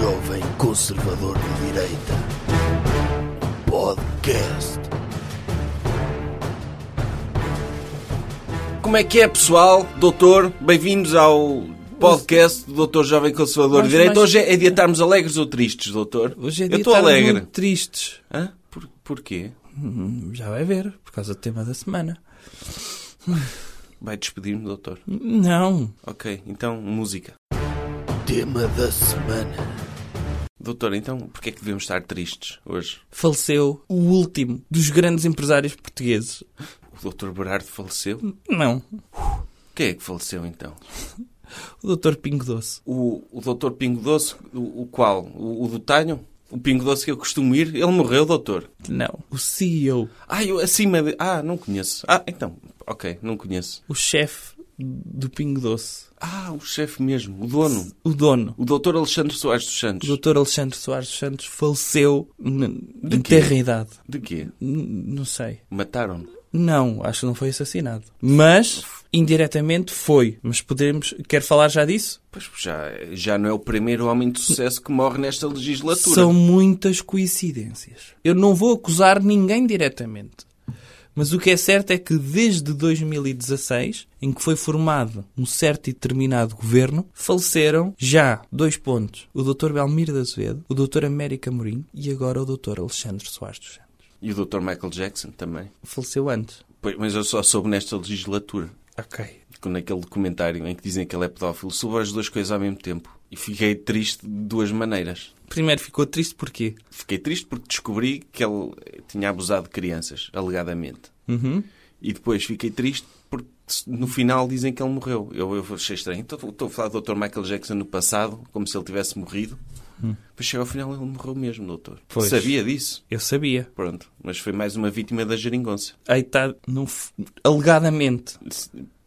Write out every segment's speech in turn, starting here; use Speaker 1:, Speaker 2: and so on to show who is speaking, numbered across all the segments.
Speaker 1: jovem conservador de direita. Podcast. Como é que é, pessoal? Doutor, bem-vindos ao podcast do Doutor Jovem Conservador de Direita. Hoje é é dia de estarmos alegres ou tristes, doutor? Hoje é dia Eu estou estarmos alegre. muito
Speaker 2: tristes. Hã? Por, porquê? Hum, já vai ver, por causa do tema da semana. Vai despedir-me, doutor? Não, Ok, então música. Tema da semana.
Speaker 1: Doutor, então porquê é que devemos estar tristes hoje?
Speaker 2: Faleceu o último dos grandes empresários portugueses.
Speaker 1: O doutor Berardo faleceu? Não. Quem é que faleceu então? o doutor Pingo Doce. O, o doutor Pingo Doce, o, o qual? O, o do Tanho? O Pingo Doce que eu costumo ir, ele morreu, doutor? Não. O CEO. Ah, eu acima de. Ah, não conheço. Ah, então. Ok, não conheço.
Speaker 2: O chefe do
Speaker 1: Pingo Doce. Ah, o chefe mesmo, o dono. O dono. O doutor Alexandre Soares dos Santos.
Speaker 2: O doutor Alexandre Soares dos Santos faleceu de em terra idade. De quê? N não sei. Mataram-no? Não, acho que não foi assassinado. Mas, indiretamente, foi. Mas poderemos... Quer falar
Speaker 1: já disso? Pois já, já não é o primeiro homem de sucesso que morre nesta legislatura. São
Speaker 2: muitas coincidências. Eu não vou acusar ninguém diretamente. Mas o que é certo é que desde 2016, em que foi formado um certo e determinado governo, faleceram já dois pontos: o Dr. Belmira da Azevedo, o Dr. América Mourinho e agora o Dr. Alexandre Soares dos Santos.
Speaker 1: E o Dr. Michael Jackson também.
Speaker 2: Faleceu antes.
Speaker 1: Pois, mas eu só soube nesta legislatura. Ok. Naquele documentário em que dizem que ele é pedófilo, soube as duas coisas ao mesmo tempo. E fiquei triste de duas maneiras.
Speaker 2: Primeiro, ficou triste porquê?
Speaker 1: Fiquei triste porque descobri que ele tinha abusado de crianças, alegadamente. Uhum. E depois fiquei triste porque no final dizem que ele morreu. Eu, eu achei estranho. Estou, estou a falar do Dr. Michael Jackson no passado, como se ele tivesse morrido. Hum. Mas chega ao final ele morreu mesmo, doutor. Pois, sabia disso? Eu sabia. Pronto, mas foi mais uma vítima da geringonça. Aí está,
Speaker 2: alegadamente.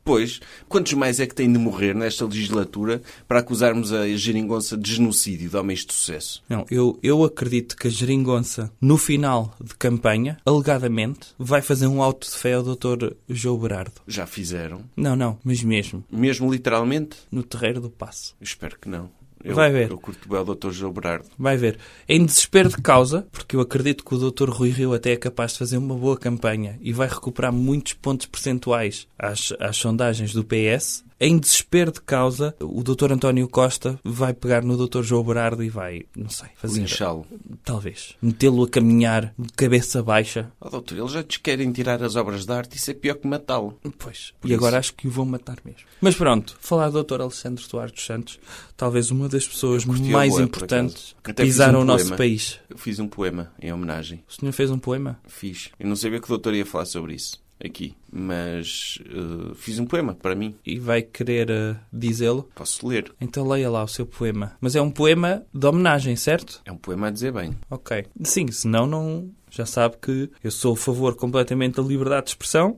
Speaker 1: Pois, quantos mais é que têm de morrer nesta legislatura para acusarmos a geringonça de genocídio de homens de sucesso?
Speaker 2: Não, eu, eu acredito que a geringonça, no final de campanha, alegadamente, vai fazer um auto de fé ao Dr. João Berardo. Já fizeram? Não, não, mas mesmo. Mesmo literalmente? No terreiro do passo.
Speaker 1: espero que não. Eu, Vai ver. Eu curto bem o Dr. João Berardo.
Speaker 2: Vai ver. Em desespero de causa, porque eu acredito que o Dr. Rui Rio até é capaz de fazer uma boa campanha e vai recuperar muitos pontos percentuais às, às sondagens do PS, em desespero de causa, o Dr. António Costa vai pegar no Dr. João Berardo e vai, não sei, fazer. Linchá-lo. Talvez. Metê-lo a caminhar de cabeça baixa.
Speaker 1: Oh, doutor, eles já te querem tirar as obras de arte, isso é pior que matá-lo. Pois. Por e isso. agora acho
Speaker 2: que o vão matar mesmo. Mas pronto, falar do Dr. Alexandre Duarte dos Santos, talvez uma das pessoas mais boa, importantes que Até pisaram um o nosso país.
Speaker 1: Eu fiz um poema em homenagem. O
Speaker 2: senhor fez um poema?
Speaker 1: Fiz. Eu não sabia que o doutor ia falar sobre isso
Speaker 2: aqui, mas uh, fiz um poema para mim. E vai querer uh, dizê-lo? Posso ler. Então leia lá o seu poema. Mas é um poema de homenagem, certo? É um poema a dizer bem. Ok. Sim, senão não. Já sabe que eu sou a favor completamente da liberdade de expressão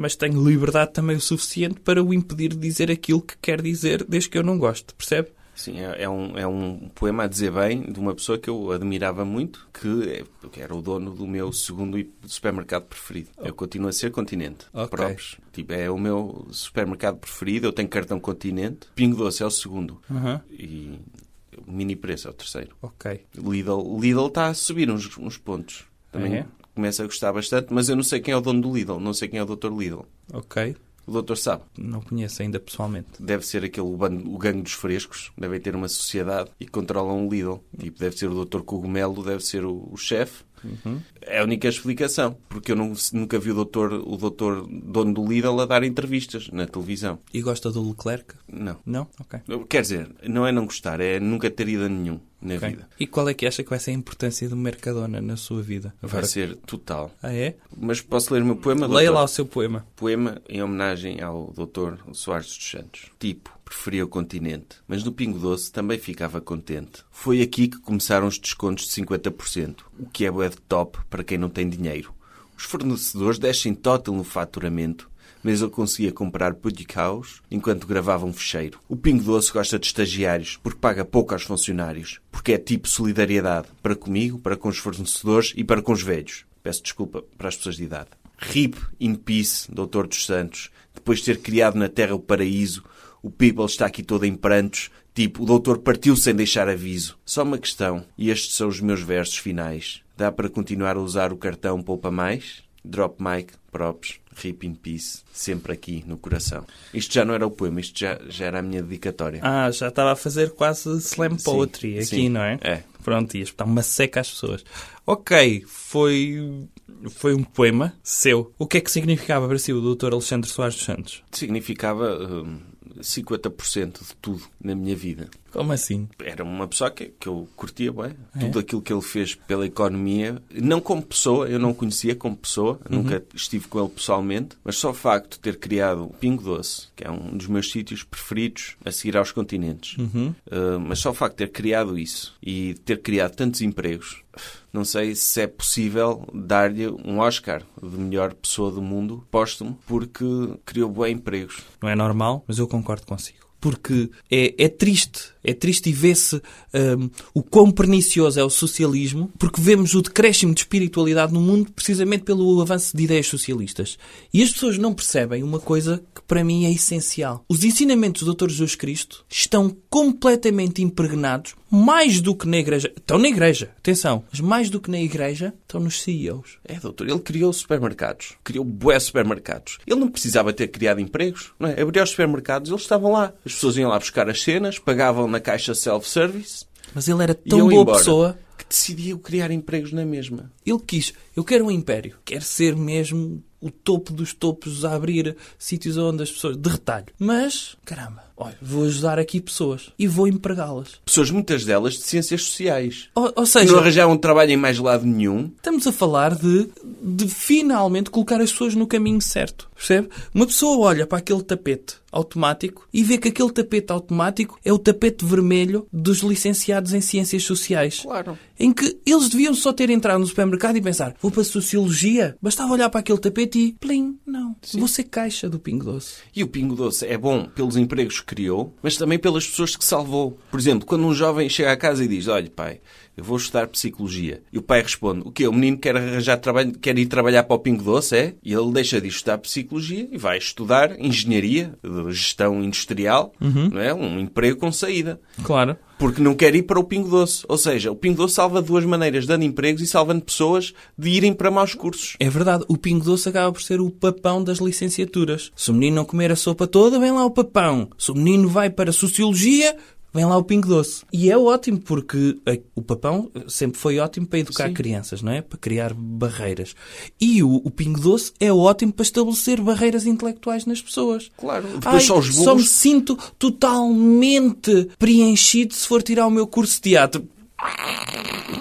Speaker 2: mas tenho liberdade também o suficiente para o impedir de dizer aquilo que quer dizer desde que eu não goste, percebe? Sim, é, é, um, é um poema a dizer bem de uma pessoa que eu admirava
Speaker 1: muito, que, é, que era o dono do meu segundo supermercado preferido. Oh. Eu continuo a ser Continente, okay. próprios. Tipo, é o meu supermercado preferido, eu tenho cartão Continente. Pingo Doce é o segundo. Uhum. E Mini Preço é o terceiro. Ok. Lidl, Lidl está a subir uns, uns pontos. Também é. começa a gostar bastante, mas eu não sei quem é o dono do Lidl, não sei quem é o Dr. Lidl. Ok. O doutor sabe?
Speaker 2: Não conheço ainda pessoalmente.
Speaker 1: Deve ser aquele bando, o gangue dos frescos, devem ter uma sociedade e controlam o Lidl. Tipo, deve ser o doutor Cogumelo, deve ser o, o chefe Uhum. É a única explicação, porque eu não, nunca vi o doutor, o doutor dono do Lidl a dar entrevistas na televisão.
Speaker 2: E gosta do Leclerc? Não. Não? Ok.
Speaker 1: Quer dizer, não é não gostar, é nunca ter ido a nenhum na okay. vida.
Speaker 2: E qual é que acha que vai ser a importância do Mercadona na sua vida? Agora... Vai ser
Speaker 1: total. Ah, é? Mas posso ler o meu poema? Doutor? Leia lá o seu poema. Poema em homenagem ao doutor Soares dos Santos. Tipo, preferia o continente, mas no Pingo Doce também ficava contente. Foi aqui que começaram os descontos de 50%, o que é bué de top para quem não tem dinheiro. Os fornecedores descem total no faturamento, mas eu conseguia comprar pedicaus enquanto gravava um fecheiro. O Pingo Doce gosta de estagiários, porque paga pouco aos funcionários, porque é tipo solidariedade, para comigo, para com os fornecedores e para com os velhos. Peço desculpa para as pessoas de idade. Rip in peace, Doutor dos Santos, depois de ter criado na Terra o paraíso, o people está aqui todo em prantos, tipo, o doutor partiu sem deixar aviso. Só uma questão, e estes são os meus versos finais. Dá para continuar a usar o cartão Poupa Mais? Drop Mike, props, Rip in Peace, sempre aqui no coração. Isto já não era o poema, isto já, já era a minha dedicatória.
Speaker 2: Ah, já estava a fazer quase slam poetry sim, aqui, sim. não é? É. Pronto, e botar uma seca às pessoas. Ok, foi, foi um poema seu. O que é que significava para si o doutor Alexandre Soares dos Santos? Significava. Hum 50% de
Speaker 1: tudo na minha vida. Como assim? Era uma pessoa que, que eu curtia bem. É? Tudo aquilo que ele fez pela economia, não como pessoa, eu não conhecia como pessoa, uhum. nunca estive com ele pessoalmente, mas só o facto de ter criado o Pingo Doce, que é um dos meus sítios preferidos a seguir aos continentes, uhum. uh, mas só o facto de ter criado isso e de ter criado tantos empregos, não sei se é possível dar-lhe um Oscar de melhor pessoa do mundo,
Speaker 2: póstumo, porque criou bons empregos. Não é normal, mas eu concordo consigo. Porque é, é triste é triste e vê-se um, o quão pernicioso é o socialismo, porque vemos o decréscimo de espiritualidade no mundo precisamente pelo avanço de ideias socialistas. E as pessoas não percebem uma coisa que para mim é essencial. Os ensinamentos do Dr. Jesus Cristo estão completamente impregnados, mais do que na igreja. Estão na igreja, atenção, mas mais do que na igreja, estão nos CEOs. É, doutor, ele criou supermercados.
Speaker 1: Criou bué supermercados. Ele não precisava ter criado empregos, não é? Abriu os supermercados, eles estavam lá. As pessoas iam lá buscar as cenas, pagavam na na caixa self-service.
Speaker 2: Mas ele era tão boa embora. pessoa que decidiu criar empregos na mesma. Ele quis. Eu quero um império. Quero ser mesmo o topo dos topos a abrir sítios onde as pessoas... De retalho. Mas, caramba, olha, vou ajudar aqui pessoas e vou empregá-las.
Speaker 1: Pessoas, muitas delas, de ciências sociais. Ou, ou seja... Não arranjaram um trabalho em mais lado nenhum.
Speaker 2: Estamos a falar de, de finalmente colocar as pessoas no caminho certo, percebe? Uma pessoa olha para aquele tapete automático e vê que aquele tapete automático é o tapete vermelho dos licenciados em ciências sociais. Claro. Em que eles deviam só ter entrado no supermercado e pensar, vou para a sociologia, bastava olhar para aquele tapete e plim, não, Sim. vou ser caixa do Pingo Doce.
Speaker 1: E o Pingo Doce é bom pelos empregos criou, mas também pelas pessoas que salvou. Por exemplo, quando um jovem chega à casa e diz: Olha, pai, eu vou estudar psicologia. E o pai responde: O quê? O menino quer arranjar trabalho, quer ir trabalhar para o Pingo Doce, é? E ele deixa de estudar psicologia e vai estudar engenharia, gestão industrial, uhum. não é? Um emprego com saída. Claro porque não quer ir para o Pingo Doce. Ou seja, o Pingo Doce salva duas maneiras,
Speaker 2: dando empregos e salvando pessoas de irem para maus cursos. É verdade. O Pingo Doce acaba por ser o papão das licenciaturas. Se o menino não comer a sopa toda, vem lá o papão. Se o menino vai para Sociologia, vem lá o Pingo Doce. E é ótimo porque o papão sempre foi ótimo para educar Sim. crianças, não é? Para criar barreiras. E o, o Pingo Doce é ótimo para estabelecer barreiras intelectuais nas pessoas.
Speaker 1: Claro. Depois Ai, só os bolos... Só me
Speaker 2: sinto totalmente preenchido se for tirar o meu curso de teatro.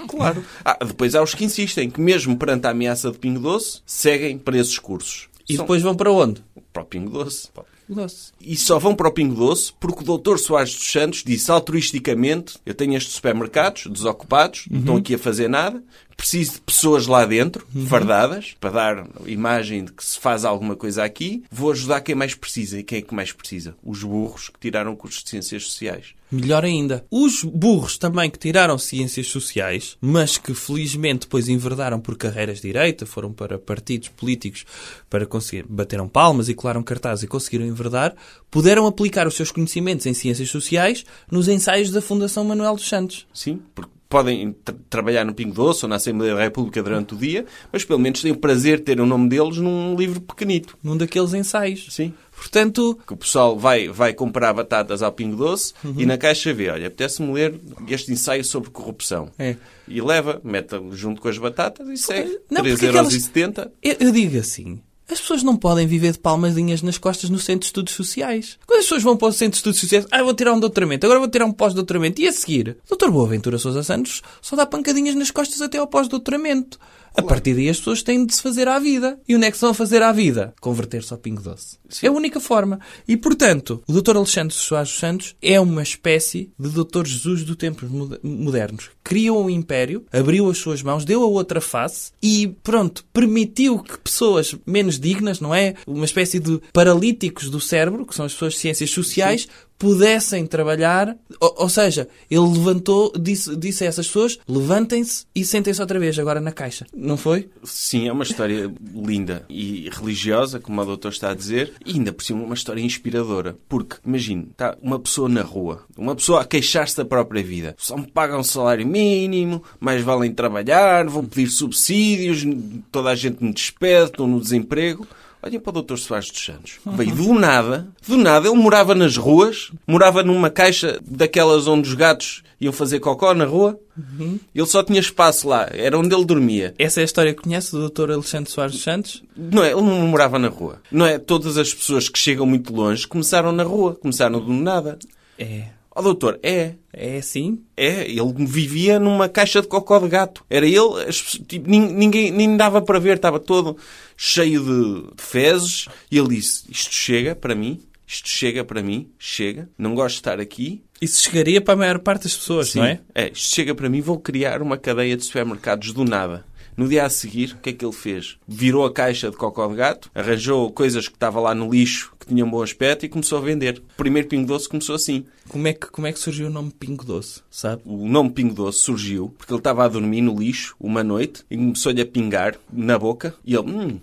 Speaker 2: Claro.
Speaker 1: Ah, depois há os que insistem que mesmo perante a ameaça de Pingo Doce, seguem para esses cursos. E São... depois vão para onde? Para o Pingo Doce. Pingo Doce. E só vão para o Pingo Doce porque o doutor Soares dos Santos disse altruisticamente: eu tenho estes supermercados desocupados, uhum. não estão aqui a fazer nada, preciso de pessoas lá dentro, uhum. fardadas, para dar imagem de que se faz alguma coisa aqui. Vou ajudar quem mais precisa. E quem é que mais precisa? Os burros que tiraram cursos de ciências
Speaker 2: sociais. Melhor ainda, os burros também que tiraram ciências sociais, mas que felizmente depois enverdaram por carreiras de direita, foram para partidos políticos para conseguir, bateram palmas e colaram cartazes e conseguiram enverdar, puderam aplicar os seus conhecimentos em ciências sociais nos ensaios da Fundação Manuel dos Santos. Sim, porque podem tra trabalhar no Pingo
Speaker 1: Doce ou na Assembleia da República durante o dia, mas pelo menos têm o prazer de ter o nome deles num livro pequenito.
Speaker 2: Num daqueles ensaios. Sim. Portanto...
Speaker 1: Que o pessoal vai, vai comprar batatas ao Pingo Doce uhum. e na caixa vê, olha, apetece-me ler este ensaio sobre corrupção. É. E leva, mete junto com as batatas e segue. Não, 3,70€. Aquelas... eu digo assim,
Speaker 2: as pessoas não podem viver de palmadinhas nas costas no Centro de Estudos Sociais. Quando as pessoas vão para o Centro de Estudos Sociais, ah, vou tirar um doutoramento, agora vou tirar um pós-doutoramento. E a seguir? Doutor Boaventura Sousa Santos só dá pancadinhas nas costas até ao pós-doutoramento. A partir daí as pessoas têm de se fazer à vida. E onde é que se vão fazer à vida? Converter-se ao pingo doce. Sim. É a única forma. E, portanto, o Dr. Alexandre Soares dos Santos é uma espécie de Dr. Jesus do tempos modernos. Criou um império, abriu as suas mãos, deu a outra face e, pronto, permitiu que pessoas menos dignas, não é? Uma espécie de paralíticos do cérebro, que são as pessoas de ciências sociais, Sim pudessem trabalhar, ou, ou, seja, ele levantou, disse, disse a essas pessoas: levantem-se e sentem-se outra vez, agora na caixa.
Speaker 1: Não foi? Sim, é uma história linda e religiosa, como a doutora está a dizer, e ainda por cima uma história inspiradora. Porque, imagine, está uma pessoa na rua, uma pessoa a queixar-se da própria vida, só me pagam um salário mínimo, mais valem trabalhar, vão pedir subsídios, toda a gente me despede, estou no desemprego. Olhem para o Dr. Soares dos Santos, veio do nada, do nada, ele morava nas ruas, morava numa caixa daquelas onde os gatos iam fazer cocó na rua. Uhum. Ele só tinha espaço lá, era onde ele dormia. Essa é a história que
Speaker 2: conhece do Dr. Alexandre Soares dos Santos?
Speaker 1: Não é, ele não morava na rua. Não é, todas as pessoas que chegam muito longe começaram na rua, começaram do nada. É oh, doutor, é, é sim É, ele vivia numa caixa de cocó de gato. Era ele, tipo, ninguém, nem dava para ver, estava todo cheio de fezes. E ele disse: Isto chega para mim, isto chega para mim, chega, não gosto de estar aqui.
Speaker 2: Isso chegaria para a maior parte das pessoas, Sim. não é?
Speaker 1: É, isto chega para mim, vou criar uma cadeia de supermercados do nada. No dia a seguir, o que é que ele fez? Virou a caixa de cocó de gato, arranjou coisas que estava lá no lixo que tinham bom aspecto e começou a vender. O primeiro Pingo Doce começou assim. Como
Speaker 2: é que, como é que surgiu o nome
Speaker 1: Pingo Doce, sabe? O nome Pingo Doce surgiu porque ele estava a dormir no lixo uma noite e começou-lhe a pingar na boca e ele, hum,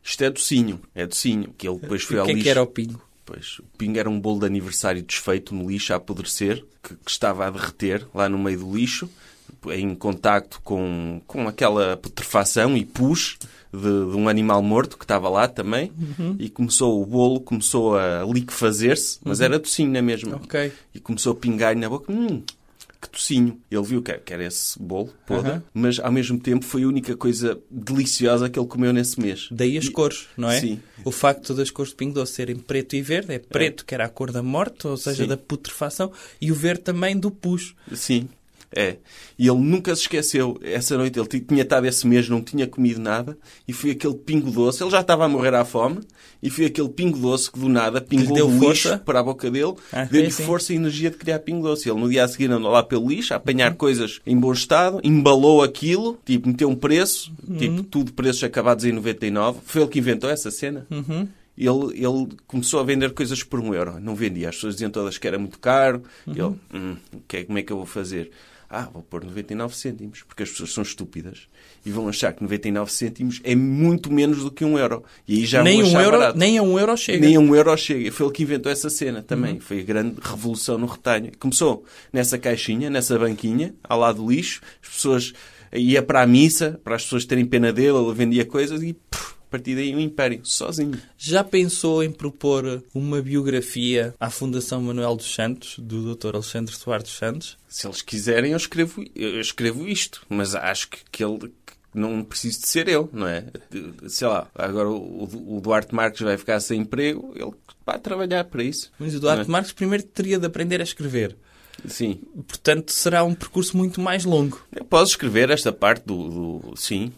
Speaker 1: isto é docinho, é docinho. Que ele depois foi ao é lixo. O que era o pingo? Pois, o pingo era um bolo de aniversário desfeito no lixo a apodrecer, que, que, estava a derreter lá no meio do lixo em contacto com, com aquela putrefação e pus de, de um animal morto que estava lá também uhum. e começou o bolo, começou a liquefazer-se, mas uhum. era tocinho é mesmo. Okay. E começou a pingar-lhe na boca. Hum, que tocinho. Ele viu que era esse bolo podre, uhum. mas ao mesmo tempo foi a única coisa deliciosa que ele comeu nesse mês. Daí as e... cores, não é? Sim.
Speaker 2: O facto das cores de Pingo Doce serem preto e verde. É preto, é. que era a cor da morte, ou seja, Sim. da putrefação, e o verde também do pus. Sim. É. E ele nunca se esqueceu.
Speaker 1: Essa noite ele tinha estado esse mês, não tinha comido nada, e foi aquele pingo doce. Ele já estava a morrer à fome, e foi aquele pingo doce que do nada pingou deu força para a boca dele, ah, deu-lhe força e energia de criar pingo doce. Ele no dia a seguir andou lá pelo lixo a apanhar uhum. coisas em bom estado, embalou aquilo, tipo, meteu um preço, uhum. tipo, tudo preços acabados em 99. Foi ele que inventou essa cena. Uhum. Ele, ele, começou a vender coisas por um euro. Não vendia. As pessoas diziam todas que era muito caro. Uhum. Ele, hum, que, é, como é que eu vou fazer? ah, vou pôr 99 cêntimos, porque as pessoas são estúpidas e vão achar que 99 cêntimos é muito menos do que um euro. E aí já nem vão um euro, barato. Nem
Speaker 2: a um euro chega. Nem a um
Speaker 1: euro chega. Foi ele que inventou essa cena também. Uhum. Foi a grande revolução no retanho. Começou nessa caixinha, nessa banquinha, ao lado do lixo. As pessoas... Ia para a missa, para as pessoas terem pena dele, ele vendia coisas e... Puf, a partir daí um império,
Speaker 2: sozinho. Já pensou em propor uma biografia à Fundação Manuel dos Santos, do Dr. Alexandre Soares dos Santos? Se eles quiserem, eu escrevo, eu escrevo isto,
Speaker 1: mas acho que, que ele não preciso de ser eu, não é? Sei lá, agora o, Duarte Marques vai ficar sem emprego, ele vai trabalhar para isso. Mas o Duarte é? Marques primeiro teria de aprender a escrever. Sim. Portanto, será um percurso muito mais longo. Eu posso escrever esta parte do. do sim,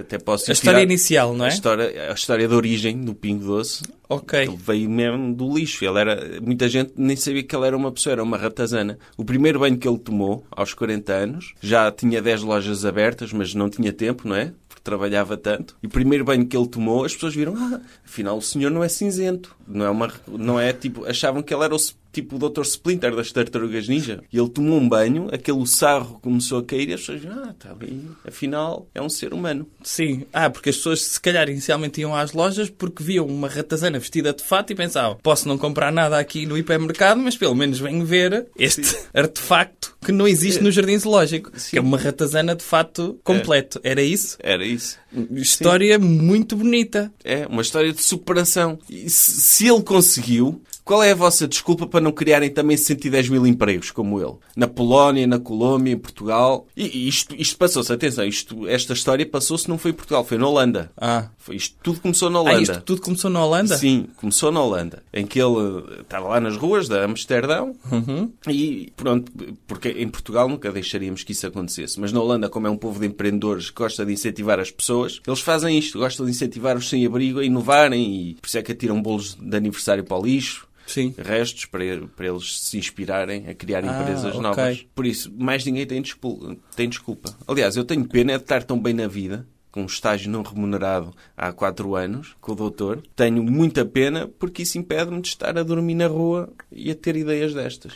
Speaker 1: até posso. A história inicial, não é? A história, a história da origem do Pingo Doce. Ok. Ele veio mesmo do lixo. Ele era, muita gente nem sabia que ele era uma pessoa, era uma ratazana. O primeiro banho que ele tomou, aos 40 anos, já tinha 10 lojas abertas, mas não tinha tempo, não é? porque trabalhava tanto. E o primeiro banho que ele tomou, as pessoas viram, ah, afinal o senhor não é cinzento. Não é uma, não é tipo, achavam que ele era o tipo o Dr. Splinter das Tartarugas Ninja. E ele tomou um banho, aquele sarro começou a cair e as pessoas, ah, está
Speaker 2: bem, afinal é um ser humano. Sim, ah, porque as pessoas se calhar inicialmente iam às lojas porque viam uma ratazana vestida de fato e pensavam, posso não comprar nada aqui no hipermercado, mas pelo menos venho ver este Sim. artefacto que não existe é. no jardim zoológico, Sim. que é uma ratazana de fato completo. É. Era isso? Era isso. História Sim. muito bonita. É, uma
Speaker 1: história de superação. E se ele conseguiu, qual é a vossa desculpa para para não criarem também 110 mil empregos como ele. Na Polónia, na Colômbia, em Portugal. E isto, isto passou-se, atenção, isto, esta história passou-se não foi em Portugal, foi na Holanda. Ah. Foi, isto tudo começou na Holanda. Ah, isto
Speaker 2: tudo começou na
Speaker 1: Holanda? Sim, começou na Holanda. Em que ele eh, estava lá nas ruas da Amsterdão uhum. e pronto, porque em Portugal nunca deixaríamos que isso acontecesse. Mas na Holanda, como é um povo de empreendedores que gosta de incentivar as pessoas, eles fazem isto, gostam de incentivar os sem-abrigo a inovarem e por isso é que atiram bolos de aniversário para o lixo Sim. restos para, para eles se inspirarem a criar ah, empresas okay. novas. Por isso, mais ninguém tem desculpa, tem desculpa. Aliás, eu tenho pena de estar tão bem na vida com um estágio não remunerado há quatro anos, com o doutor, tenho muita pena porque isso impede-me de estar a dormir na rua e a ter ideias
Speaker 2: destas.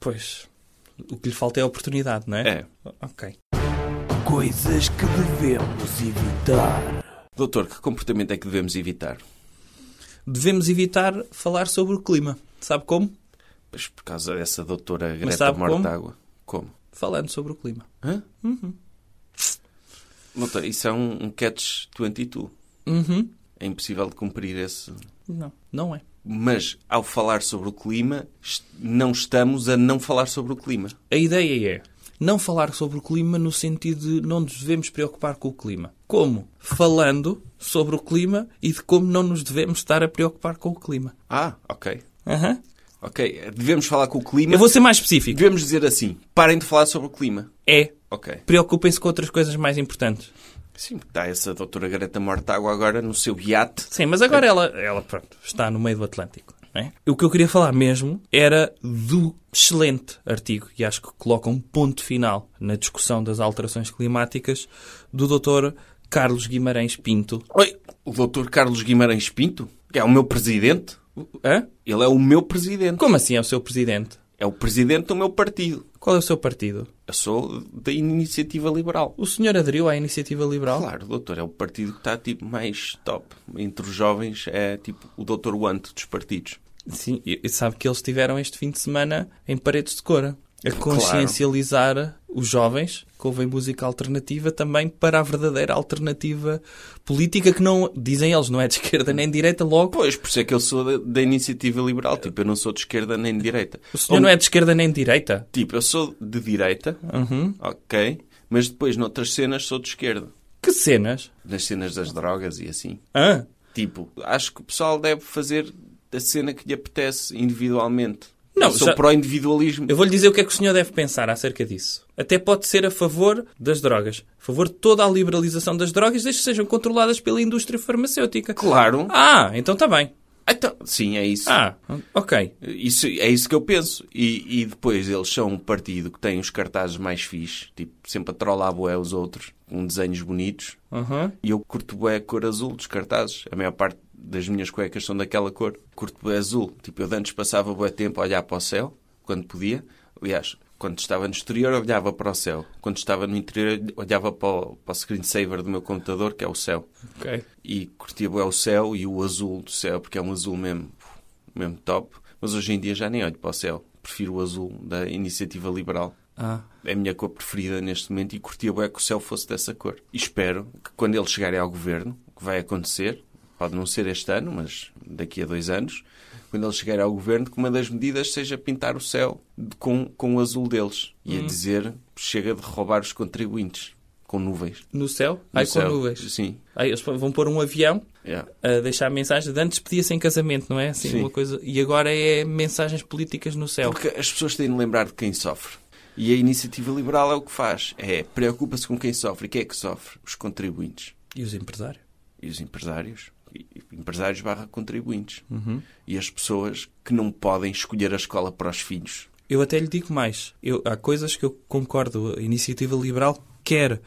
Speaker 2: Pois, o que lhe falta é a oportunidade, não é? É. Ok. Coisas que devemos evitar.
Speaker 1: Doutor, que comportamento é que devemos evitar?
Speaker 2: devemos evitar falar sobre o clima. Sabe como? Pois por
Speaker 1: causa dessa doutora Greta Mortágua. Como? como?
Speaker 2: Falando sobre o clima. Hã? Uhum.
Speaker 1: Doutor, isso é um, um catch 22. Uhum. É impossível de cumprir esse...
Speaker 2: Não, não é.
Speaker 1: Mas, ao falar sobre o clima, não
Speaker 2: estamos a não falar sobre o clima. A ideia é não falar sobre o clima no sentido de não nos devemos preocupar com o clima. Como? Falando sobre o clima e de como não nos devemos estar a preocupar com o clima. Ah, ok. Uhum. Ok, devemos falar com o clima. Eu vou ser
Speaker 1: mais específico. Devemos dizer assim: parem de falar sobre o clima. É. Ok. Preocupem-se com
Speaker 2: outras coisas mais importantes. Sim, está essa doutora Greta Mortágua agora no seu iate. Sim, mas agora ela, ela pronto, está no meio do Atlântico. É? O que eu queria falar mesmo era do excelente artigo, e acho que coloca um ponto final na discussão das alterações climáticas, do Dr. Carlos Guimarães Pinto. Oi, o Dr. Carlos Guimarães Pinto? É o meu presidente? Hã? Ele é o meu presidente. Como assim é o seu presidente?
Speaker 1: É o presidente do meu partido. Qual é o seu partido? Eu sou da Iniciativa Liberal.
Speaker 2: O senhor aderiu à Iniciativa Liberal? Claro,
Speaker 1: doutor. É o partido que está tipo, mais top. Entre os
Speaker 2: jovens é tipo o doutor Wanto dos partidos. Sim, e sabe que eles tiveram este fim de semana em Paredes de Cora a consciencializar claro. os jovens que ouvem música alternativa também para a verdadeira alternativa política que não, dizem eles, não é de esquerda nem de direita
Speaker 1: logo. Pois, por isso é que eu sou da, iniciativa liberal, tipo, eu não sou de esquerda nem de direita. O senhor Ou... não é de esquerda nem de direita? Tipo, eu sou de direita, uhum. ok, mas depois noutras cenas sou de esquerda. Que cenas? Nas cenas das drogas e assim. Ah? Tipo,
Speaker 2: acho que o pessoal deve fazer da cena que lhe apetece individualmente. Não, eu sou já... individualismo. Eu vou lhe dizer o que é que o senhor deve pensar acerca disso. Até pode ser a favor das drogas, a favor de toda a liberalização das drogas, desde que sejam controladas pela indústria farmacêutica. Claro. Ah, então está bem. Então, sim, é isso. Ah, ok. Isso, é isso que eu penso.
Speaker 1: E, e depois eles são um partido que tem os cartazes mais fixe, tipo, sempre a trollar boé os outros, com desenhos bonitos. Uhum. E eu curto boé a cor azul dos cartazes. A maior parte das minhas cuecas são daquela cor, curto azul. Tipo, eu antes passava bom tempo a olhar para o céu, quando podia. Aliás, quando estava no exterior, olhava para o céu. Quando estava no interior, olhava para o, para o screensaver do meu computador, que é o céu. Okay. E curtia bem o céu e o azul do céu, porque é um azul mesmo, mesmo top. Mas hoje em dia já nem olho para o céu. Prefiro o azul da Iniciativa Liberal. Ah. É a minha cor preferida neste momento e curtia bem que o céu fosse dessa cor. E espero que quando eles chegarem ao governo, o que vai acontecer pode não ser este ano, mas daqui a dois anos, quando eles chegarem ao governo, que uma das medidas seja pintar o céu com, com o azul deles e hum. a uhum. dizer chega de roubar os contribuintes com nuvens. No céu? No Ai, céu. com nuvens. Sim.
Speaker 2: Ai, eles vão pôr um avião yeah. a deixar mensagens. De antes pedia-se em casamento, não é? Assim, Sim. Uma coisa... E agora é mensagens políticas no céu. Porque as pessoas têm de lembrar de quem sofre. E a iniciativa liberal é o que faz. É, preocupa-se com
Speaker 1: quem sofre. E quem é que sofre? Os contribuintes. E os empresários. E os empresários empresários barra contribuintes. Uhum. E as pessoas que não podem escolher a escola para os filhos.
Speaker 2: Eu até lhe digo mais. Eu, há coisas que eu concordo. A iniciativa liberal quer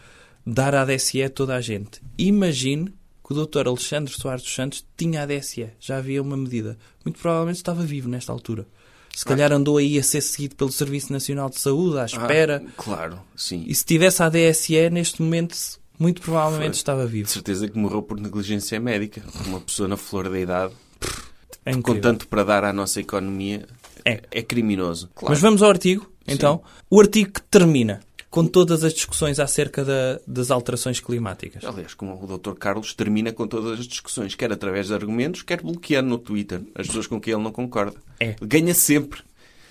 Speaker 2: dar a ADSE a toda a gente. Imagine que o Dr. Alexandre Soares dos Santos tinha a ADSE. Já havia uma medida. Muito provavelmente estava vivo nesta altura. Se ah. calhar ah. andou aí a ser seguido pelo Serviço Nacional de Saúde, à ah, espera. Ah, claro, sim. E se tivesse a ADSE, neste momento muito provavelmente Foi.
Speaker 1: estava vivo. De certeza que morreu por negligência médica. Uma pessoa na flor da idade, é com tanto para dar à nossa economia, é, é criminoso.
Speaker 2: Claro. Mas vamos ao artigo, então. Sim. O artigo que termina com todas as discussões acerca da, das alterações climáticas. Aliás, como o Dr. Carlos termina com todas as discussões, quer através de
Speaker 1: argumentos, quer bloqueando no Twitter as pessoas com quem ele não concorda. É. Ganha sempre.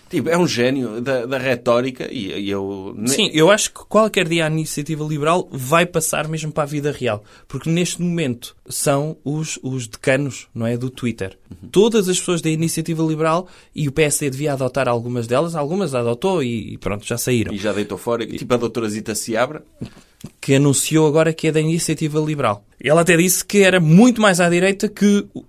Speaker 1: Tipo, é um gênio da, da retórica e, e eu... Sim,
Speaker 2: eu acho que qualquer dia a iniciativa liberal vai passar mesmo para a vida real. Porque neste momento são os, os decanos, não é, do Twitter. Uhum. Todas as pessoas da iniciativa liberal, e o PSD devia adotar algumas delas, algumas adotou e, e pronto, já saíram. E já deitou fora, tipo a doutora Zita Seabra. Que anunciou agora que é da iniciativa liberal. Ela até disse que era muito mais à direita que o,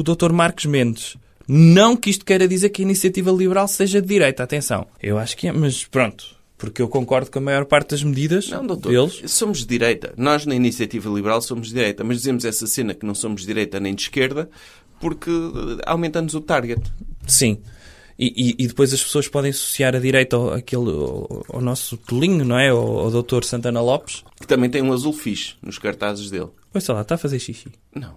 Speaker 2: o, o Marcos Mendes. Não que isto queira dizer que a iniciativa liberal seja de direita, atenção. Eu acho que é, mas pronto. Porque eu concordo com a maior parte das medidas não, doutor, deles.
Speaker 1: Somos de direita. Nós, na iniciativa liberal, somos de direita. Mas dizemos essa cena que não somos de direita nem de
Speaker 2: esquerda porque eh, aumentamos o target. Sim. E, e, e, depois as pessoas podem associar a direita ao, aquele, ao, ao nosso telinho, não é? o ao doutor Santana Lopes.
Speaker 1: Que também tem um azul fixe nos cartazes dele.
Speaker 2: Pois sei lá, está a fazer xixi? Não.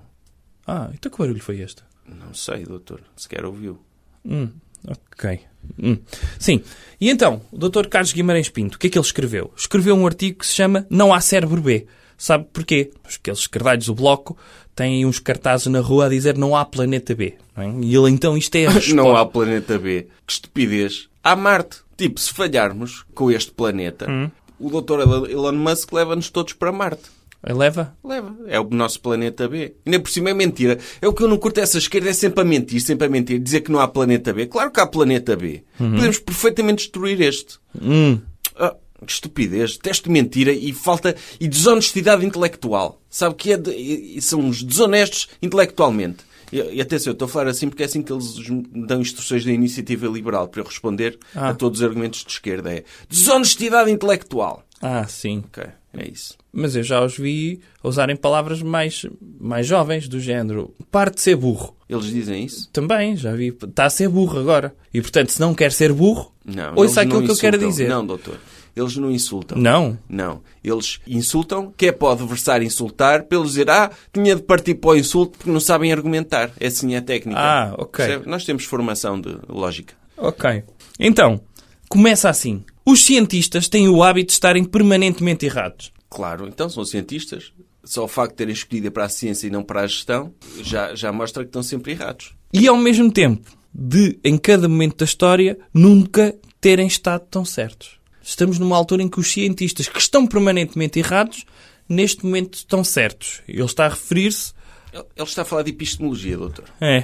Speaker 2: Ah, então que barulho foi este? Não sei, doutor. Sequer ouviu. Hum, ok. Hum. Sim. E então, o doutor Carlos Guimarães Pinto, o que é que ele escreveu? Escreveu um artigo que se chama Não há cérebro B. Sabe porquê? Porque aqueles cardalhos do Bloco têm uns cartazes na rua a dizer não há planeta B. É? E ele então isto é a não
Speaker 1: há planeta B. Que estupidez. Há Marte. Tipo, se falharmos com este planeta, hum. o doutor Elon Musk leva-nos todos para Marte.
Speaker 2: Eh, leva? Leva. É
Speaker 1: o nosso planeta B. Ainda por cima é mentira. É o que eu não curto essa esquerda, é sempre a mentir, sempre a mentir. Dizer que não há planeta B. Claro que há planeta B. Uhum. Podemos perfeitamente destruir este. Hum. Ah, estupidez, teste mentira e falta e desonestidade intelectual. Sabe que é de, são uns desonestos intelectualmente. E atenção, eu estou a falar assim porque é assim que eles dão instruções da iniciativa liberal para eu responder
Speaker 2: ah. a todos os argumentos de esquerda. É
Speaker 1: desonestidade intelectual.
Speaker 2: Ah, sim. Ok, é isso. Mas eu já os vi usarem palavras mais, mais jovens, do género parte de ser burro. Eles dizem isso? Também, já vi. Está a ser burro agora. E portanto, se não quer ser burro,
Speaker 1: não, ouça aquilo não que insultam. eu quero dizer. Não, doutor. Eles não insultam. Não? Não. Eles insultam, Quer é pode versar insultar, pelo dizer, ah, tinha de partir para o insulto porque não sabem
Speaker 2: argumentar. É assim a técnica. Ah, ok. Percebe? Nós temos formação de lógica. Ok. Então, começa assim. Os cientistas têm o hábito de estarem permanentemente errados.
Speaker 1: Claro, então são cientistas. Só o facto de terem escolhido é para a ciência e não para a gestão já,
Speaker 2: já mostra que estão sempre errados. E ao mesmo tempo, de em cada momento da história nunca terem estado tão certos. Estamos numa altura em que os cientistas que estão permanentemente errados, neste momento estão certos. Ele está a referir-se. Ele está a falar de
Speaker 1: epistemologia, doutor. É.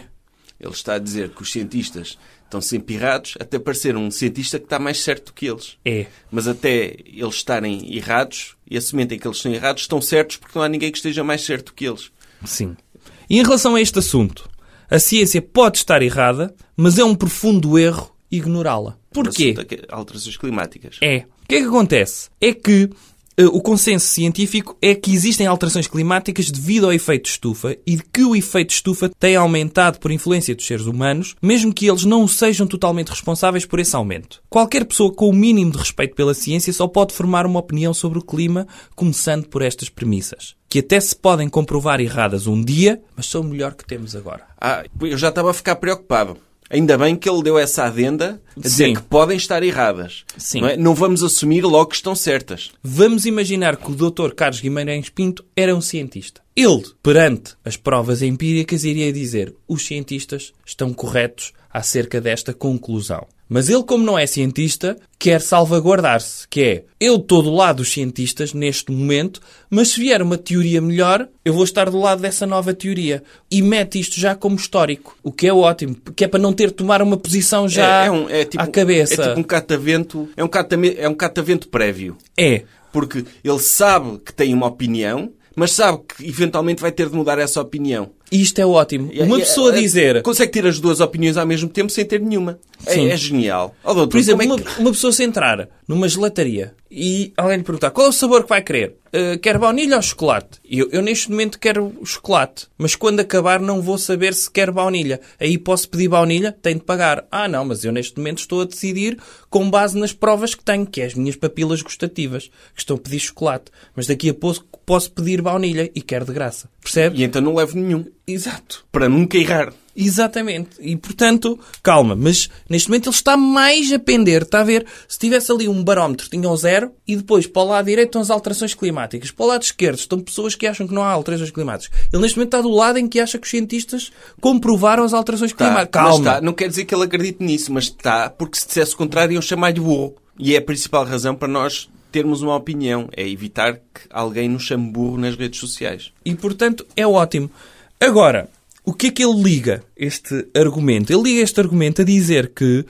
Speaker 1: Ele está a dizer que os cientistas estão sempre errados até parecer um cientista que está mais certo que eles. É. Mas até eles estarem errados e assumirem que eles estão errados, estão certos porque não há ninguém que esteja mais certo que eles. Sim. E em relação a este
Speaker 2: assunto, a ciência pode estar errada, mas é um profundo erro ignorá-la. É Porquê? Alterações climáticas. É. O que é que acontece? É que eh, o consenso científico é que existem alterações climáticas devido ao efeito estufa e que o efeito estufa tem aumentado por influência dos seres humanos, mesmo que eles não sejam totalmente responsáveis por esse aumento. Qualquer pessoa com o mínimo de respeito pela ciência só pode formar uma opinião sobre o clima, começando por estas premissas que até se podem comprovar erradas um dia, mas são o melhor que
Speaker 1: temos agora. Ah, eu já estava a ficar preocupado. Ainda bem que ele deu essa adenda a dizer Sim.
Speaker 2: que podem estar erradas. Sim. Não, é? não, vamos assumir logo que estão certas. Vamos imaginar que o Dr. Carlos Guimarães Pinto era um cientista. Ele, perante as provas empíricas, iria dizer: os cientistas estão corretos acerca desta conclusão. Mas ele, como não é cientista, quer salvaguardar-se, que é eu estou do lado dos cientistas neste momento, mas se vier uma teoria melhor, eu vou estar do lado dessa nova teoria. E mete isto já como histórico, o que é ótimo, que é para não ter de tomar uma posição já é, é um, é tipo, à cabeça. É tipo um
Speaker 1: catavento, é um, catavento, é um catavento prévio. É. Porque ele sabe que tem uma opinião, mas sabe que eventualmente vai ter de mudar essa opinião.
Speaker 2: E isto é ótimo. Uma pessoa é, é, dizer. Consegue ter as duas opiniões ao mesmo tempo sem ter nenhuma. É, é genial. Oh, doutor, Por exemplo, é que... uma, uma, pessoa se entrar numa gelataria e alguém lhe perguntar qual é o sabor que vai querer, uh, eh, quer baunilha ou chocolate? Eu, eu neste momento quero chocolate, mas quando acabar não vou saber se quer baunilha. Aí posso pedir baunilha, tenho de pagar. Ah, não, mas eu neste momento estou a decidir com base nas provas que tenho, que é as minhas papilas gustativas, que estão a pedir chocolate. Mas daqui a pouco posso pedir baunilha e quero de graça. Percebe? E então não levo nenhum. Exato. Para nunca errar. Exatamente. E, portanto, calma. Mas, neste momento, ele está mais a pender. Está a ver? Se tivesse ali um barómetro, tinham zero. E depois, para o lado direito, estão as alterações climáticas. Para o lado esquerdo, estão pessoas que acham que não há alterações climáticas. Ele, neste momento, está do lado em que acha que os cientistas comprovaram as alterações tá, climáticas. Calma. Está.
Speaker 1: Não quer dizer que ele acredite nisso, mas está. Porque se dissesse o contrário, iam chamar-lhe burro. E é a principal razão para nós termos uma opinião. É evitar que
Speaker 2: alguém nos chame burro nas redes sociais. E, portanto, é ótimo. Agora, o que é que ele liga este argumento? Ele liga este argumento a dizer que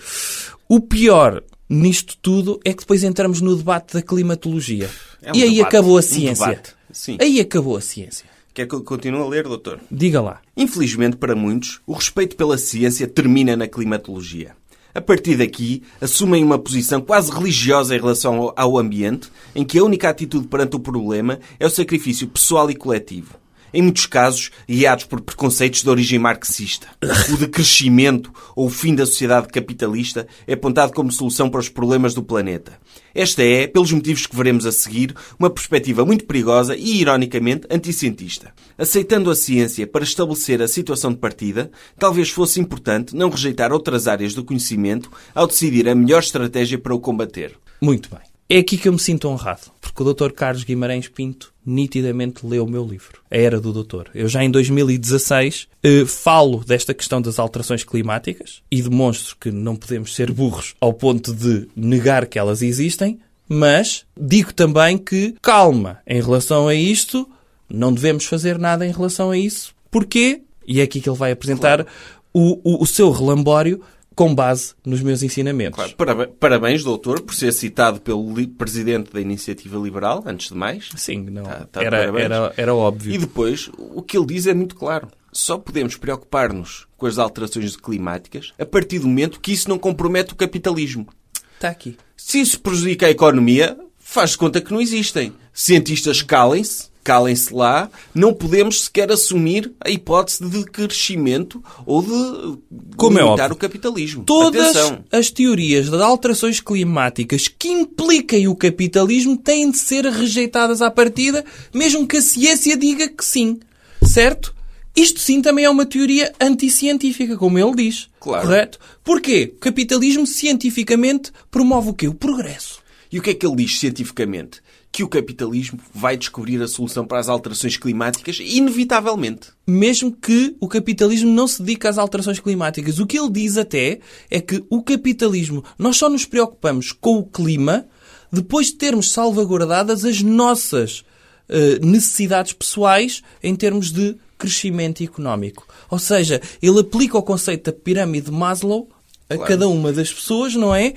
Speaker 2: o pior nisto tudo é que depois entramos no debate da climatologia. É um e aí debate, acabou a ciência. Um aí acabou a ciência.
Speaker 1: Quer é que eu continue a ler, doutor?
Speaker 2: Diga lá. Infelizmente
Speaker 1: para muitos, o respeito pela ciência termina na climatologia. A partir daqui, assumem uma posição quase religiosa em relação ao ambiente, em que a única atitude perante o problema é o sacrifício pessoal e coletivo em muitos casos guiados por preconceitos de origem marxista. O decrescimento ou o fim da sociedade capitalista é apontado como solução para os problemas do planeta. Esta é, pelos motivos que veremos a seguir, uma perspectiva muito perigosa e, ironicamente, anticientista. Aceitando a ciência para estabelecer a situação de partida, talvez fosse importante não rejeitar outras áreas do conhecimento ao decidir a melhor
Speaker 2: estratégia para o combater. Muito bem. É aqui que eu me sinto honrado, porque o Dr. Carlos Guimarães Pinto nitidamente leu o meu livro, A Era do Doutor. Eu já em 2016 eh, falo desta questão das alterações climáticas e demonstro que não podemos ser burros ao ponto de negar que elas existem, mas digo também que calma em relação a isto, não devemos fazer nada em relação a isso. Porquê? E é aqui que ele vai apresentar claro. o, o, o seu relambório com base nos meus ensinamentos.
Speaker 1: Claro. Parabéns, doutor, por ser citado pelo presidente da Iniciativa Liberal, antes de mais.
Speaker 2: Sim, não. Tá,
Speaker 1: tá, era, era, era óbvio. E depois, o que ele diz é muito claro. Só podemos preocupar-nos com as alterações climáticas a partir do momento que isso não compromete o capitalismo. Está aqui. Se isso prejudica a economia, faz conta que não existem. Cientistas calem-se calem-se lá, não podemos sequer assumir a hipótese de
Speaker 2: crescimento ou de Como é limitar é o
Speaker 1: capitalismo. Todas Atenção.
Speaker 2: as teorias das alterações climáticas que impliquem o capitalismo têm de ser rejeitadas à partida, mesmo que a ciência diga que sim. Certo? Isto sim também é uma teoria anticientífica, como ele diz. Claro. Correto? Porquê? O capitalismo cientificamente promove o quê? O progresso. E o que é que ele diz cientificamente? que o capitalismo
Speaker 1: vai descobrir a solução para as alterações climáticas, inevitavelmente. Mesmo que o capitalismo
Speaker 2: não se dedique às alterações climáticas. O que ele diz até é que o capitalismo, nós só nos preocupamos com o clima depois de termos salvaguardadas as nossas eh, necessidades pessoais em termos de crescimento económico. Ou seja, ele aplica o conceito da pirâmide de Maslow a claro. cada uma das pessoas, não é?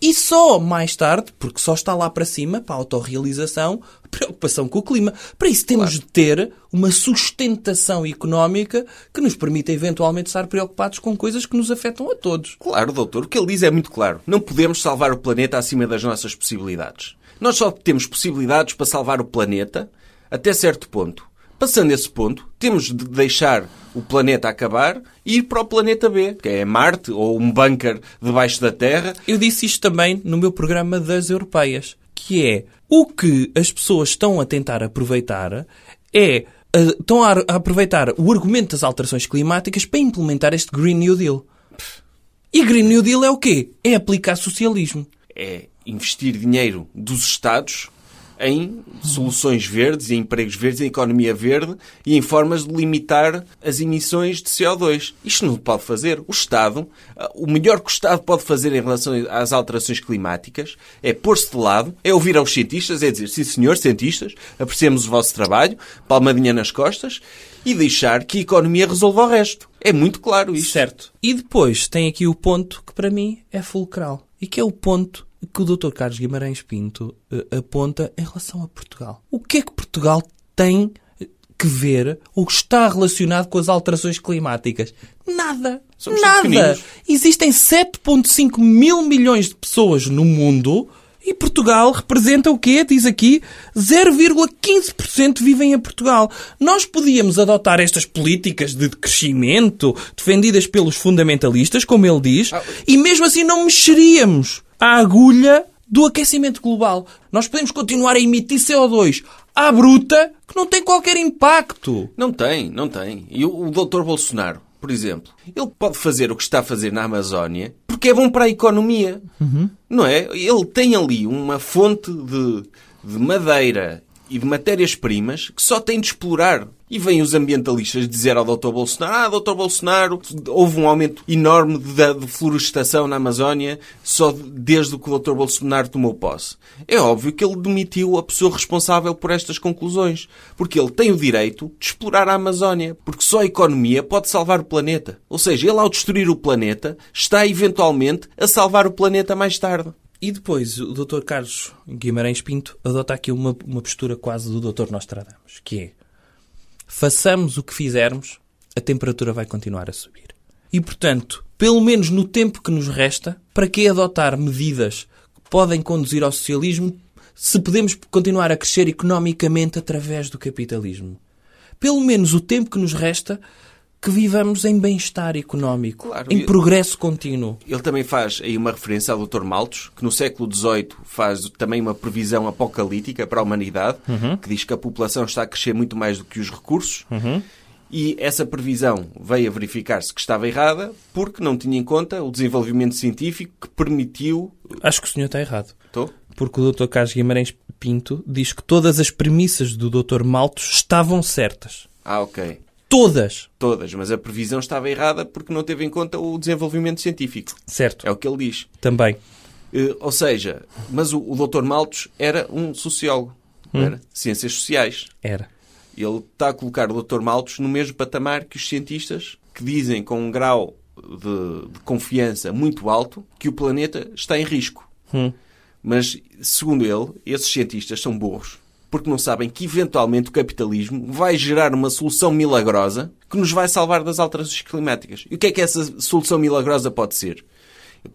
Speaker 2: E só mais tarde, porque só está lá para cima, para a autorrealização, preocupação com o clima. Para isso temos claro. de ter uma sustentação económica que nos permita eventualmente estar preocupados com coisas que nos afetam a todos. Claro, doutor. O que ele diz é muito claro. Não
Speaker 1: podemos salvar o planeta acima das nossas possibilidades. Nós só temos possibilidades para salvar o planeta até certo ponto. Passando esse ponto, temos de deixar o planeta acabar e ir para o planeta B, que é Marte ou um bunker debaixo da Terra. Eu disse
Speaker 2: isto também no meu programa das europeias, que é o que as pessoas estão a tentar aproveitar é eh, estão a, a aproveitar o argumento das alterações climáticas para implementar este Green New Deal. E Green New Deal é o quê? É aplicar
Speaker 1: socialismo.
Speaker 2: É investir
Speaker 1: dinheiro dos Estados em soluções verdes, em empregos verdes, em economia verde e em formas de limitar as emissões de CO2. Isto não pode fazer. O Estado, ah, o melhor que o Estado pode fazer em relação às alterações climáticas é pôr-se de lado, é ouvir aos cientistas, é dizer, sim senhor, cientistas, apreciamos o vosso trabalho, palmadinha nas costas e deixar que a economia resolva o resto.
Speaker 2: É muito claro isto. Certo. E depois tem aqui o ponto que para mim é fulcral e que é o ponto que o Dr. Carlos Guimarães Pinto eh, aponta em relação a Portugal. O que é que Portugal tem eh, que ver ou está relacionado com as alterações climáticas? Nada. Somos nada. Existem 7,5 mil milhões de pessoas no mundo e Portugal representa o quê? Diz aqui 0,15% vivem em Portugal. Nós podíamos adotar estas políticas de crescimento defendidas pelos fundamentalistas, como ele diz, ah. e mesmo assim não mexeríamos a agulha do aquecimento global. Nós podemos continuar a emitir CO2 à bruta que não tem qualquer impacto.
Speaker 1: Não tem, não tem. E o, o doutor Bolsonaro, por exemplo, ele pode fazer o que está a fazer na Amazónia
Speaker 2: porque é bom para a economia.
Speaker 1: Uhum. Não é? Ele tem ali uma fonte de, de madeira e de matérias-primas que só tem de explorar. E vêm os ambientalistas dizer ao Dr. Bolsonaro: Ah, Dr. Bolsonaro, houve um aumento enorme da florestação na Amazónia só desde que o Dr. Bolsonaro tomou posse. É óbvio que ele demitiu a pessoa responsável por estas conclusões, porque ele tem o direito de explorar a Amazónia, porque só a economia pode salvar o planeta. Ou seja, ele, ao destruir o planeta, está eventualmente a salvar o planeta mais
Speaker 2: tarde. E depois o Dr. Carlos Guimarães Pinto adota aqui uma, uma postura quase do Dr. Nostradamus, que é façamos o que fizermos, a temperatura vai continuar a subir. E, portanto, pelo menos no tempo que nos resta, para que adotar medidas que podem conduzir ao socialismo se podemos continuar a crescer economicamente através do capitalismo? Pelo menos o tempo que nos resta, que vivamos em bem-estar económico, claro, em progresso contínuo.
Speaker 1: Ele também faz aí uma referência ao Dr. Maltos, que no século XVIII faz também uma previsão apocalíptica para a humanidade, uhum. que diz que a população está a crescer muito mais do que os recursos. Uhum. E essa previsão veio a verificar-se que estava errada porque não tinha em conta o desenvolvimento científico que permitiu.
Speaker 2: Acho que o senhor está errado. Estou? Porque o Dr. Carlos Guimarães Pinto diz que todas as premissas do Dr. Maltos estavam certas. Ah, ok. Todas. Todas, mas a previsão
Speaker 1: estava errada porque não teve em conta o desenvolvimento científico. Certo. É o que ele diz. Também. Uh, ou seja, mas o, o Dr. Maltos era um sociólogo. Hum. Era? Ciências sociais. Era. Ele está a colocar o Dr. Maltos no mesmo patamar que os cientistas que dizem com um grau de, de confiança muito alto que o planeta está em risco. Hum. Mas, segundo ele, esses cientistas são burros porque não sabem que eventualmente o capitalismo vai gerar uma solução milagrosa que nos vai salvar das alterações climáticas. E o que é que essa solução milagrosa pode ser?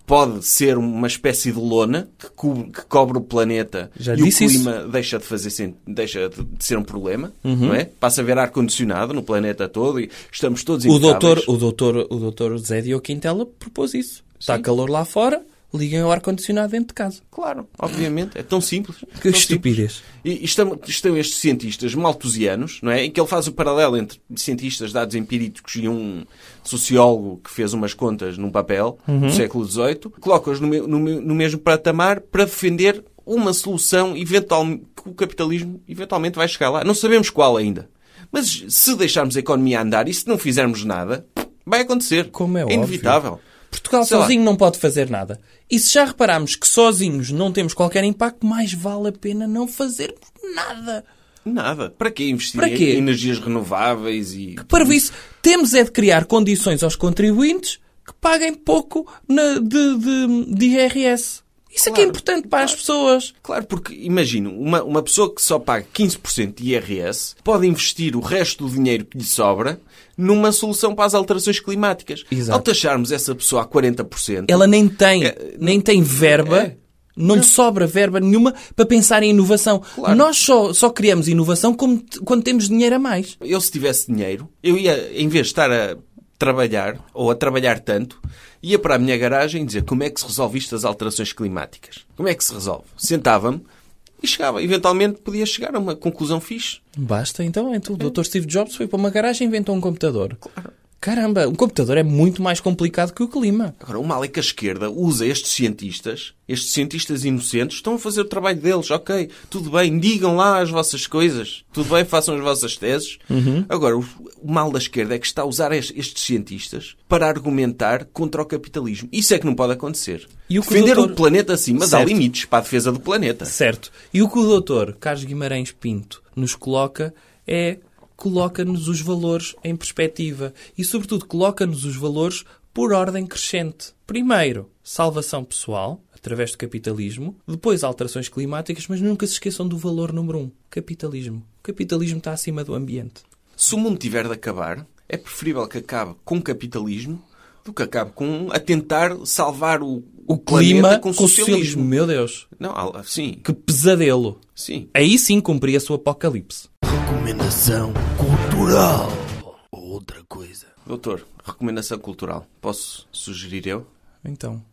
Speaker 1: Pode ser uma espécie de lona que, co que cobre o planeta Já e o clima deixa de fazer deixa de ser um problema, uhum. não é? Passa a haver ar condicionado no planeta todo e estamos todos o doutor,
Speaker 2: o doutor, o doutor Zé Diogo Quintela propôs isso. Está calor lá fora, liguem ao ar-condicionado dentro de casa. Claro, obviamente. É tão simples. Que tão estupidez. Simples. E estão, estão estes
Speaker 1: cientistas maltusianos, não é? Em que ele faz o paralelo entre cientistas dados empíricos e um sociólogo que fez umas contas num papel uhum. do século XVIII, coloca-os no, no, no mesmo patamar para defender uma solução eventual, que o capitalismo eventualmente vai chegar lá. Não sabemos qual ainda. Mas se deixarmos a economia andar e se não fizermos nada,
Speaker 2: vai acontecer. Como é, é inevitável. Óbvio. Portugal Sei sozinho lá. não pode fazer nada. E se já repararmos que sozinhos não temos qualquer impacto, mais vale a pena não fazer nada. Nada. Para que investir Para quê? em energias renováveis e. Que para isso, temos é de criar condições aos contribuintes que paguem pouco na, de, de, de IRS. Isso claro, é que é importante para claro. as pessoas. Claro, porque imagino, uma, uma pessoa que só paga 15%
Speaker 1: de IRS pode investir o resto do dinheiro que lhe sobra numa solução para as alterações
Speaker 2: climáticas. Exato. Ao taxarmos essa pessoa a 40%. Ela nem tem, é, nem tem verba. É, não lhe sobra verba nenhuma para pensar em inovação. Claro. Nós só, só criamos inovação quando, quando temos dinheiro a mais.
Speaker 1: Eu, se tivesse dinheiro, eu ia, em vez de estar a trabalhar, ou a trabalhar tanto, ia para a minha garagem dizer como é que se resolve isto das alterações climáticas. Como é que se resolve? Sentava-me e chegava. Eventualmente podia chegar a uma conclusão
Speaker 2: fixe. Basta então. Então o é. Dr. Steve Jobs foi para uma garagem e inventou um computador. Claro. Caramba, um computador é muito mais complicado que o clima.
Speaker 1: Agora, o mal é que a esquerda usa estes cientistas, estes cientistas inocentes, estão a fazer o trabalho deles, ok, tudo bem, digam lá as vossas coisas, tudo bem, façam as vossas teses. Uhum. Agora, o mal da esquerda é que está a usar estes cientistas para argumentar contra o capitalismo. Isso é que não pode acontecer. E o Defender o, doutor... o planeta sim, mas certo. há limites
Speaker 2: para a defesa do planeta. Certo. E o que o doutor Carlos Guimarães Pinto nos coloca é coloca-nos os valores em perspectiva e, sobretudo, coloca-nos os valores por ordem crescente. Primeiro, salvação pessoal, através do capitalismo, depois alterações climáticas, mas nunca se esqueçam do valor número um: capitalismo. O capitalismo está acima do ambiente.
Speaker 1: Se o mundo tiver de acabar, é preferível que acabe com o capitalismo do que acabe com a tentar salvar o, o clima com, com socialismo. socialismo.
Speaker 2: Meu Deus. Não, ah, sim. Que pesadelo. Sim. Aí sim cumpria-se o apocalipse. Recomendação cultural. Outra
Speaker 1: coisa. Doutor, recomendação cultural. Posso sugerir eu? Então.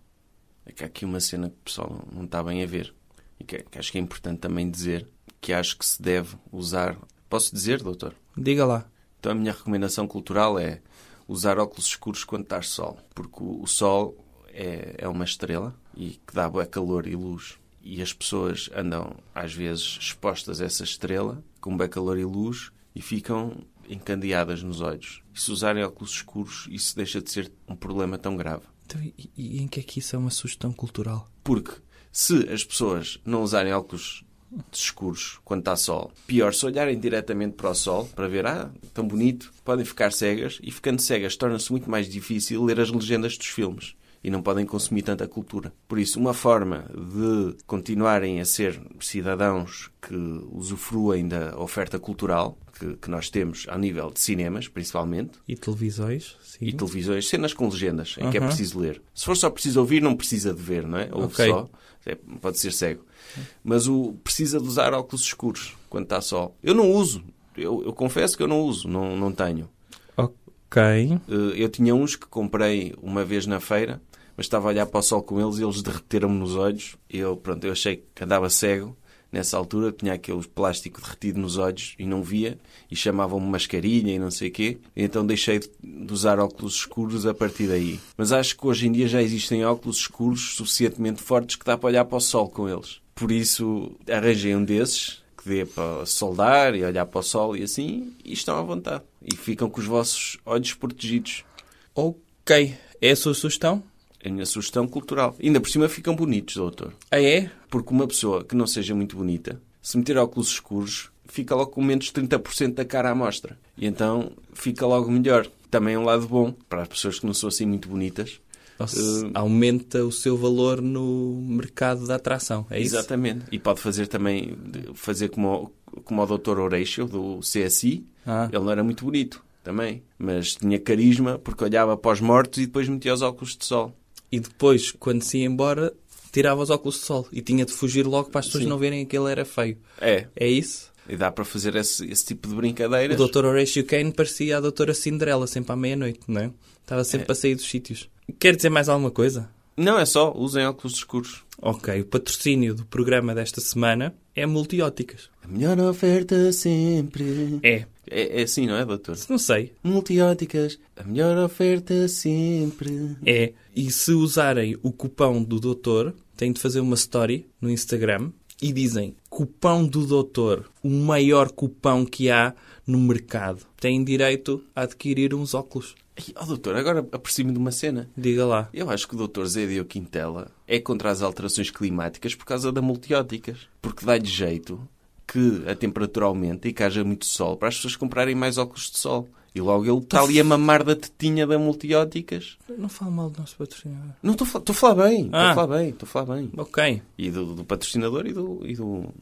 Speaker 1: É que há aqui uma cena que o pessoal não está bem a ver. E que, que acho que é importante também dizer. Que acho que se deve usar. Posso dizer, doutor? Diga lá. Então a minha recomendação cultural é usar óculos escuros quando está sol. Porque o sol é, é uma estrela e que dá boa calor e luz. E as pessoas andam, às vezes, expostas a essa estrela é calor e luz e ficam encandeadas nos olhos. E se usarem óculos escuros, isso deixa de ser um problema tão grave.
Speaker 2: Então, e, e em que é que isso é uma sugestão cultural? Porque
Speaker 1: se as pessoas não usarem óculos escuros quando está sol. Pior, se olharem diretamente para o sol para ver, ah, tão bonito, podem ficar cegas e ficando cegas torna-se muito mais difícil ler as legendas dos filmes e não podem consumir tanta cultura. Por isso, uma forma de continuarem a ser cidadãos que usufruem da oferta cultural que, que nós temos ao nível de cinemas, principalmente.
Speaker 2: E televisões, sim. E
Speaker 1: televisões, cenas com legendas, em que é preciso ler. Se for só preciso ouvir, não precisa de ver, não é? Ouve okay. só. É, pode ser cego. Mas o precisa de usar óculos escuros quando está sol. Eu não uso. Eu, eu confesso que eu não uso, não, não tenho.
Speaker 2: Ok. Eh,
Speaker 1: eu tinha uns que comprei uma vez na feira mas estava a olhar para o sol com eles e eles derreteram-me nos olhos. Eu, pronto, eu achei que andava cego nessa altura, tinha aquele plástico derretido nos olhos e não via, e chamavam-me mascarinha e não sei o quê, então deixei de usar óculos escuros a partir daí. Mas acho que hoje em dia já existem óculos escuros suficientemente fortes que dá para olhar para o sol com eles. Por isso arranjei um desses, que dê para soldar e olhar para o sol e assim, e estão à vontade. E ficam com os vossos olhos protegidos. Ok, é a sua sugestão? É a minha sugestão cultural. Ainda por cima ficam bonitos, doutor. Ah, é? Porque uma pessoa que não seja muito bonita, se meter óculos escuros, fica logo com menos 30% da cara à mostra. E então fica logo melhor. Também é um lado bom para as pessoas que não são assim muito bonitas. Nossa, uh,
Speaker 2: aumenta o seu valor no mercado da atração, é isso? Exatamente.
Speaker 1: E pode fazer também, fazer como, como o doutor Horatio, do CSI. Ah. Ele não era muito bonito também, mas tinha carisma porque
Speaker 2: olhava para os mortos e depois metia os óculos de sol e depois, quando se ia embora, tirava os óculos de sol e tinha de fugir logo para as pessoas Sim. não verem que ele era feio. É. É isso? E dá para fazer
Speaker 1: esse, esse tipo de brincadeiras. O Dr.
Speaker 2: Horatio Kane parecia a Doutora Cinderela sempre à meia-noite, não é? Estava sempre é. a sair dos sítios. Quer dizer mais alguma coisa? Não, é só. Usem óculos escuros. Ok. O patrocínio do programa desta semana é Multióticas. A melhor oferta sempre. É. É, é assim, não é, doutor? Não sei. Multióticas. A melhor oferta sempre. É. E se usarem o cupão do doutor, têm de fazer uma story no Instagram e dizem cupão do doutor, o maior cupão que há no mercado. Têm direito a adquirir uns óculos. Oh, doutor, agora aproximo de uma cena.
Speaker 1: Diga lá. Eu acho que o doutor Zedio Quintela é contra as alterações climáticas por causa da multióticas. Porque dá-lhe jeito que a temperatura aumenta e que haja muito sol para as pessoas comprarem mais óculos de sol. E logo ele está ali a mamar da tetinha da multióticas.
Speaker 2: Não fala mal do nosso patrocinador.
Speaker 1: Não, estou a falar bem. Estou ah. a falar bem. Estou a falar bem. Ok. E do, do patrocinador e, do, e do,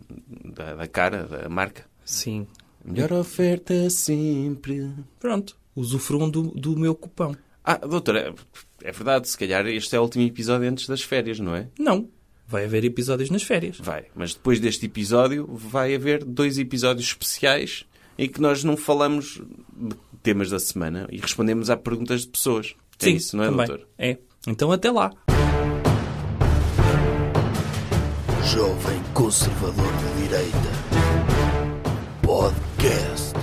Speaker 1: da, da cara, da marca. Sim. Melhor
Speaker 2: oferta sempre. Pronto. Usufruam do, do meu cupão.
Speaker 1: Ah, doutora, é verdade. Se calhar este é o último episódio antes das férias, não é? Não vai haver episódios nas férias. Vai, mas depois deste episódio vai haver dois episódios especiais em que nós não falamos de temas da semana e respondemos a perguntas de
Speaker 2: pessoas. É Sim, é isso, não é, também. doutor? É. Então até lá.
Speaker 1: Jovem Conservador de Direita Podcast.